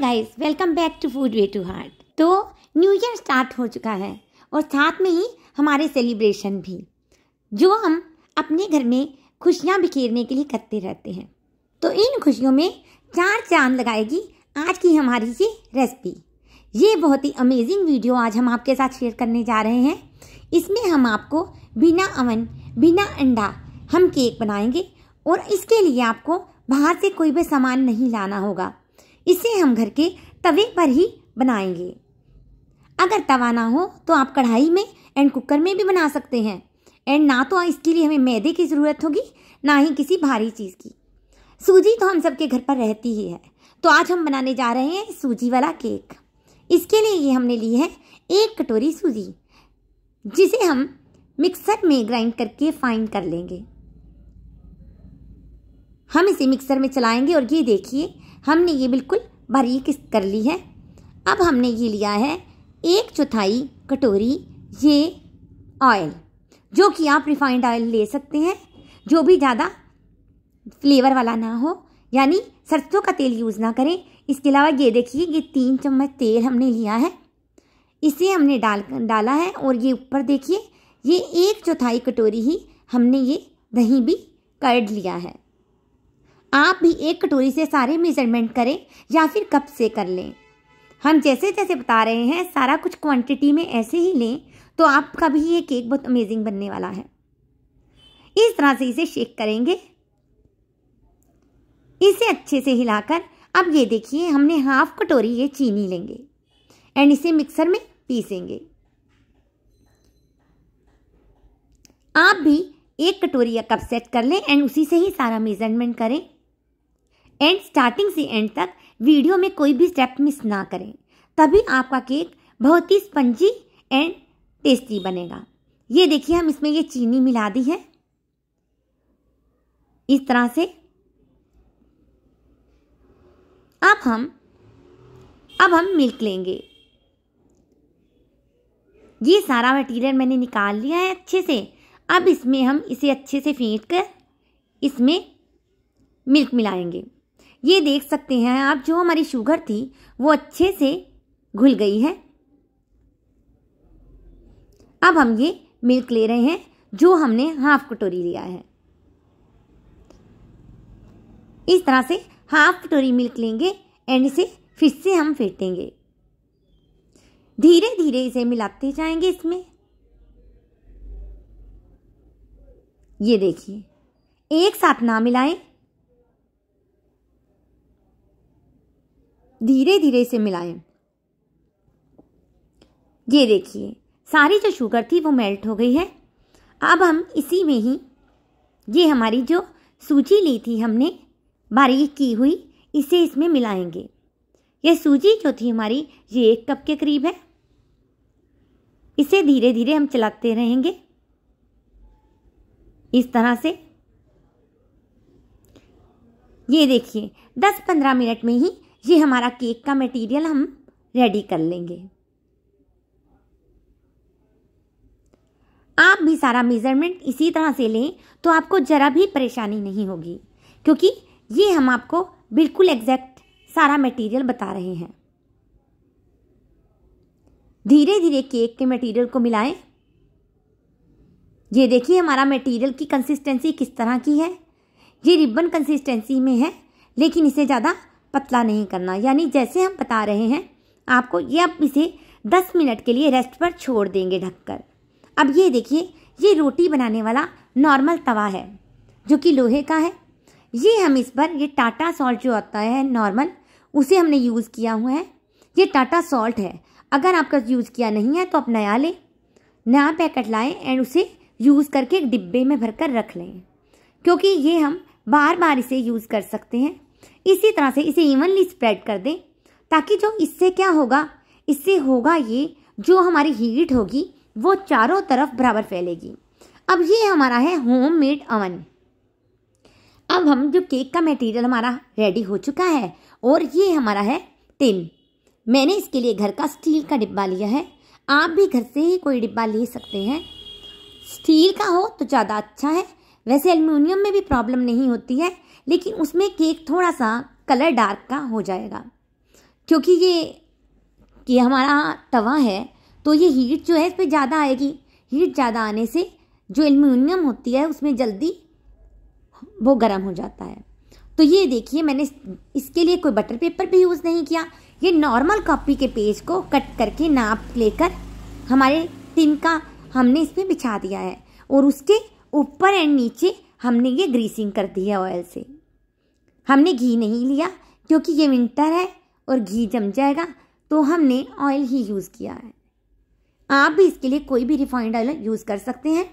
guys welcome back to food way to heart तो new year start हो चुका है और साथ में ही हमारे सेलिब्रेशन भी जो हम अपने घर में खुशियाँ बिखेरने के लिए करते रहते हैं तो इन खुशियों में चार चांद लगाएगी आज की हमारी ये रेसिपी ये बहुत ही अमेजिंग वीडियो आज हम आपके साथ शेयर करने जा रहे हैं इसमें हम आपको बिना अवन बिना अंडा हम केक बनाएंगे और इसके लिए आपको बाहर से कोई भी सामान नहीं लाना होगा इसे हम घर के तवे पर ही बनाएंगे अगर तवा ना हो तो आप कढ़ाई में एंड कुकर में भी बना सकते हैं एंड ना तो इसके लिए हमें मैदे की ज़रूरत होगी ना ही किसी भारी चीज़ की सूजी तो हम सबके घर पर रहती ही है तो आज हम बनाने जा रहे हैं सूजी वाला केक इसके लिए ये हमने ली है एक कटोरी सूजी जिसे हम मिक्सर में ग्राइंड करके फाइन कर लेंगे हम इसे मिक्सर में चलाएंगे और ये देखिए हमने ये बिल्कुल बारीक कर ली है अब हमने ये लिया है एक चौथाई कटोरी ये ऑयल जो कि आप रिफाइंड ऑयल ले सकते हैं जो भी ज़्यादा फ्लेवर वाला ना हो यानी सरसों का तेल यूज़ ना करें इसके अलावा ये देखिए ये तीन चम्मच तेल हमने लिया है इसे हमने डाल डाला है और ये ऊपर देखिए ये एक चौथाई कटोरी ही हमने ये दही भी कर लिया है आप भी एक कटोरी से सारे मेजरमेंट करें या फिर कप से कर लें हम जैसे जैसे बता रहे हैं सारा कुछ क्वांटिटी में ऐसे ही लें तो आपका भी ये केक बहुत अमेजिंग बनने वाला है इस तरह से इसे शेक करेंगे इसे अच्छे से हिलाकर अब ये देखिए हमने हाफ कटोरी ये चीनी लेंगे एंड इसे मिक्सर में पीसेंगे आप भी एक कटोरी या कप सेट कर लें एंड उसी से ही सारा मेजरमेंट करें एंड स्टार्टिंग से एंड तक वीडियो में कोई भी स्टेप मिस ना करें तभी आपका केक बहुत ही स्पंजी एंड टेस्टी बनेगा ये देखिए हम इसमें ये चीनी मिला दी है इस तरह से अब हम अब हम मिल्क लेंगे ये सारा मटेरियल मैंने निकाल लिया है अच्छे से अब इसमें हम इसे अच्छे से फेंट कर इसमें मिल्क मिलाएंगे ये देख सकते हैं आप जो हमारी शुगर थी वो अच्छे से घुल गई है अब हम ये मिल्क ले रहे हैं जो हमने हाफ कटोरी लिया है इस तरह से हाफ कटोरी मिल्क लेंगे एंड इसे फिर से हम फेटेंगे धीरे धीरे इसे मिलाते जाएंगे इसमें ये देखिए एक साथ ना मिलाएं धीरे धीरे से मिलाएं ये देखिए सारी जो शुगर थी वो मेल्ट हो गई है अब हम इसी में ही ये हमारी जो सूजी ली थी हमने बारीक की हुई इसे इसमें मिलाएंगे ये सूजी जो थी हमारी ये एक कप के करीब है इसे धीरे धीरे हम चलाते रहेंगे इस तरह से ये देखिए 10-15 मिनट में ही ये हमारा केक का मटेरियल हम रेडी कर लेंगे आप भी सारा मेज़रमेंट इसी तरह से लें तो आपको ज़रा भी परेशानी नहीं होगी क्योंकि ये हम आपको बिल्कुल एग्जैक्ट सारा मटेरियल बता रहे हैं धीरे धीरे केक के मटेरियल को मिलाएं ये देखिए हमारा मटेरियल की कंसिस्टेंसी किस तरह की है ये रिबन कंसिस्टेंसी में है लेकिन इसे ज़्यादा पतला नहीं करना यानी जैसे हम बता रहे हैं आपको ये आप इसे 10 मिनट के लिए रेस्ट पर छोड़ देंगे ढककर अब ये देखिए ये रोटी बनाने वाला नॉर्मल तवा है जो कि लोहे का है ये हम इस पर ये टाटा सॉल्ट जो आता है नॉर्मल उसे हमने यूज़ किया हुआ है ये टाटा सॉल्ट है अगर आपका यूज़ किया नहीं है तो आप नया लें नया पैकेट लाएँ एंड उसे यूज़ करके डिब्बे में भरकर रख लें क्योंकि ये हम बार बार इसे यूज़ कर सकते हैं इसी तरह से इसे इवनली स्प्रेड कर दें ताकि जो इससे क्या होगा इससे होगा ये जो हमारी हीट होगी वो चारों तरफ बराबर फैलेगी अब ये हमारा है होम मेड अवन अब हम जो केक का मटेरियल हमारा रेडी हो चुका है और ये हमारा है टिन मैंने इसके लिए घर का स्टील का डिब्बा लिया है आप भी घर से ही कोई डिब्बा ले सकते हैं स्टील का हो तो ज़्यादा अच्छा है वैसे एल्यूमिनियम में भी प्रॉब्लम नहीं होती है लेकिन उसमें केक थोड़ा सा कलर डार्क का हो जाएगा क्योंकि ये कि हमारा तवा है तो ये हीट जो है इस पर ज़्यादा आएगी हीट ज़्यादा आने से जो एल्यूमिनियम होती है उसमें जल्दी वो गर्म हो जाता है तो ये देखिए मैंने इसके लिए कोई बटर पेपर भी यूज़ नहीं किया ये नॉर्मल कॉपी के पेज को कट करके नाप लेकर हमारे टिन का हमने इसमें बिछा दिया है और उसके ऊपर एंड नीचे हमने ये ग्रीसिंग कर दी है ऑयल से हमने घी नहीं लिया क्योंकि ये विंटर है और घी जम जाएगा तो हमने ऑयल ही यूज़ किया है आप भी इसके लिए कोई भी रिफाइंड ऑयल यूज़ कर सकते हैं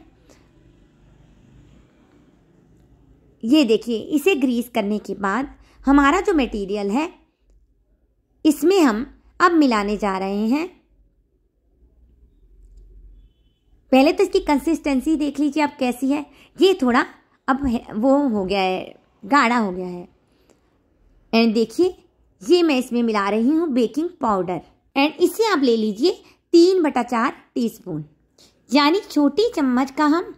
ये देखिए इसे ग्रीस करने के बाद हमारा जो मटेरियल है इसमें हम अब मिलाने जा रहे हैं पहले तो इसकी कंसिस्टेंसी देख लीजिए आप कैसी है ये थोड़ा अब वो हो गया है गाढ़ा हो गया है एंड देखिए ये मैं इसमें मिला रही हूँ बेकिंग पाउडर एंड इसे आप ले लीजिए तीन बटा चार टी यानी छोटी चम्मच का हम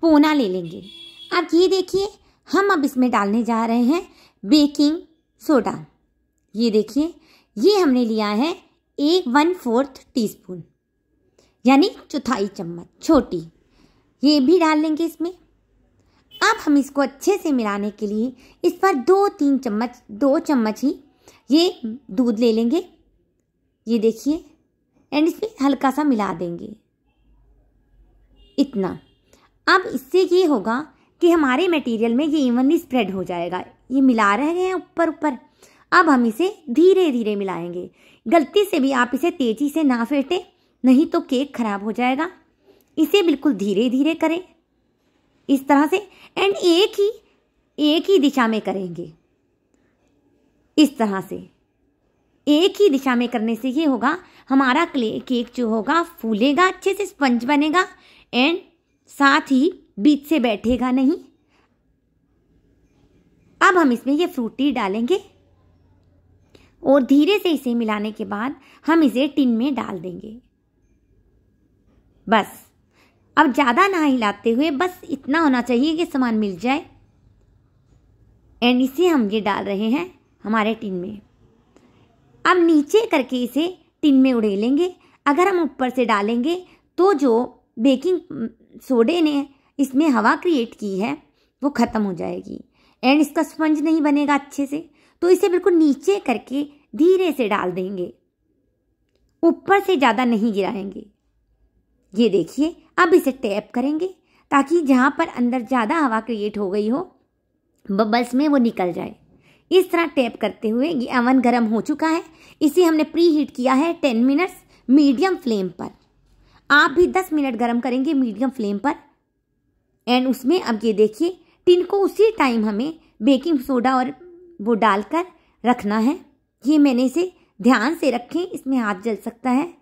पोना ले लेंगे अब ये देखिए हम अब इसमें डालने जा रहे हैं बेकिंग सोडा ये देखिए ये हमने लिया है एक वन फोर्थ टीस्पून यानी चौथाई चम्मच छोटी ये भी डाल लेंगे इसमें अब हम इसको अच्छे से मिलाने के लिए इस पर दो तीन चम्मच दो चम्मच ही ये दूध ले लेंगे ये देखिए एंड इसमें हल्का सा मिला देंगे इतना अब इससे ये होगा कि हमारे मटेरियल में ये इवनली स्प्रेड हो जाएगा ये मिला रहे हैं ऊपर ऊपर अब हम इसे धीरे धीरे मिलाएंगे गलती से भी आप इसे तेज़ी से ना फेंटें नहीं तो केक खराब हो जाएगा इसे बिल्कुल धीरे धीरे करें इस तरह से एंड एक ही एक ही दिशा में करेंगे इस तरह से एक ही दिशा में करने से ये होगा हमारा केक जो होगा फूलेगा अच्छे से स्पंज बनेगा एंड साथ ही बीच से बैठेगा नहीं अब हम इसमें ये फ्रूटी डालेंगे और धीरे से इसे मिलाने के बाद हम इसे टिन में डाल देंगे बस अब ज़्यादा ना हिलाते हुए बस इतना होना चाहिए कि सामान मिल जाए एंड इसे हम ये डाल रहे हैं हमारे टिन में अब नीचे करके इसे टिन में उड़ेलेंगे अगर हम ऊपर से डालेंगे तो जो बेकिंग सोडे ने इसमें हवा क्रिएट की है वो ख़त्म हो जाएगी एंड इसका स्पंज नहीं बनेगा अच्छे से तो इसे बिल्कुल नीचे करके धीरे से डाल देंगे ऊपर से ज़्यादा नहीं गिराएंगे ये देखिए अब इसे टैप करेंगे ताकि जहाँ पर अंदर ज़्यादा हवा क्रिएट हो गई हो बबल्स में वो निकल जाए इस तरह टैप करते हुए ये अवन गर्म हो चुका है इसे हमने प्री हीट किया है टेन मिनट्स मीडियम फ्लेम पर आप भी दस मिनट गर्म करेंगे मीडियम फ्लेम पर एंड उसमें अब ये देखिए टिन को उसी टाइम हमें बेकिंग सोडा और वो डालकर रखना है ये मैंने इसे ध्यान से रखें इसमें हाथ जल सकता है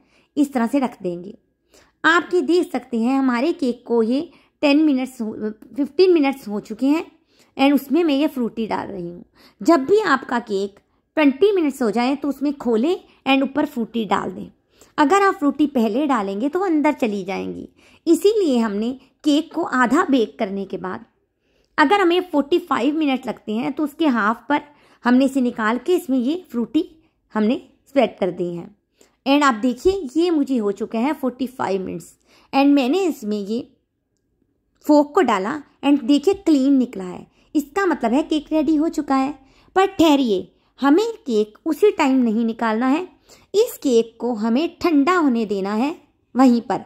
इस तरह से रख देंगे आप ये देख सकते हैं हमारे केक को ये टेन मिनट्स फिफ्टीन मिनट्स हो चुके हैं एंड उसमें मैं ये फ्रूटी डाल रही हूँ जब भी आपका केक ट्वेंटी मिनट्स हो जाए तो उसमें खोलें एंड ऊपर फ्रूटी डाल दें अगर आप फ्रूटी पहले डालेंगे तो अंदर चली जाएंगी इसीलिए हमने केक को आधा बेक करने के बाद अगर हमें फोर्टी फाइव मिनट लगते हैं तो उसके हाफ पर हमने इसे निकाल के इसमें ये फ्रूटी हमने स्प्रेड कर दी है एंड आप देखिए ये मुझे हो चुके हैं फोर्टी फाइव मिनट्स एंड मैंने इसमें ये फोक को डाला एंड देखिए क्लीन निकला है इसका मतलब है केक रेडी हो चुका है पर ठहरिए हमें केक उसी टाइम नहीं निकालना है इस केक को हमें ठंडा होने देना है वहीं पर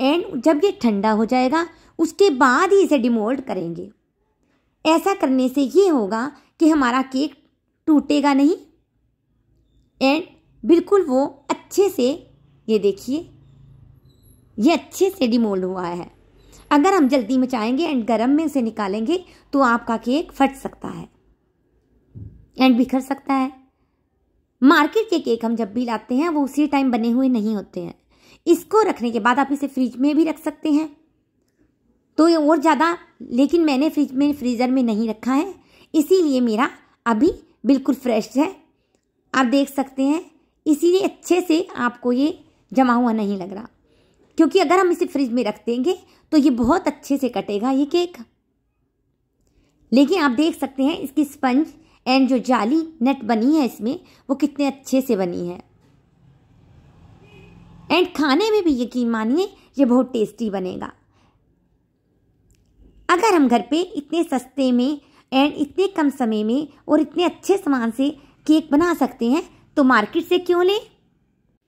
एंड जब ये ठंडा हो जाएगा उसके बाद ही इसे डिमोल्ड करेंगे ऐसा करने से ये होगा कि हमारा केक टूटेगा नहीं एंड बिल्कुल वो अच्छे से ये देखिए ये अच्छे से डिमोल्ड हुआ है अगर हम जल्दी मचाएंगे एंड गर्म में इसे निकालेंगे तो आपका केक फट सकता है एंड बिखर सकता है मार्केट के केक हम जब भी लाते हैं वो उसी टाइम बने हुए नहीं होते हैं इसको रखने के बाद आप इसे फ्रिज में भी रख सकते हैं तो ये और ज़्यादा लेकिन मैंने फ्रिज में फ्रीज़र में नहीं रखा है इसीलिए मेरा अभी बिल्कुल फ्रेश है आप देख सकते हैं इसीलिए अच्छे से आपको ये जमा हुआ नहीं लग रहा क्योंकि अगर हम इसे फ्रिज में रख देंगे तो ये बहुत अच्छे से कटेगा ये केक लेकिन आप देख सकते हैं इसकी स्पंज एंड जो जाली नेट बनी है इसमें वो कितने अच्छे से बनी है एंड खाने में भी यकीन मानिए ये बहुत टेस्टी बनेगा अगर हम घर पे इतने सस्ते में एंड इतने कम समय में और इतने अच्छे सामान से केक बना सकते हैं तो मार्केट से क्यों लें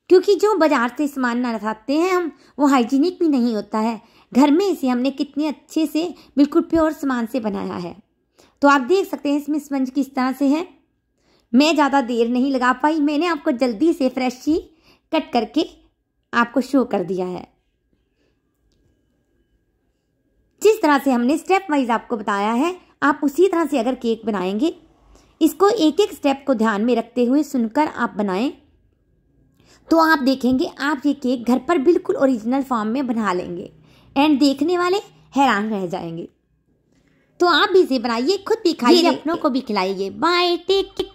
क्योंकि जो बाज़ार से सामान ना लाते हैं हम वो हाइजीनिक भी नहीं होता है घर में इसे हमने कितने अच्छे से बिल्कुल प्योर सामान से बनाया है तो आप देख सकते हैं इसमें स्पंज किस तरह से है मैं ज़्यादा देर नहीं लगा पाई मैंने आपको जल्दी से फ्रेश ही कट करके आपको शो कर दिया है जिस तरह से हमने स्टेप वाइज आपको बताया है आप उसी तरह से अगर केक बनाएंगे इसको एक एक स्टेप को ध्यान में रखते हुए सुनकर आप बनाएं तो आप देखेंगे आप ये केक घर पर बिल्कुल ओरिजिनल फॉर्म में बना लेंगे एंड देखने वाले हैरान रह जाएंगे तो आप भी इसे बनाइए खुद भी खाइए अपनों को भी खिलाइए बाय टेक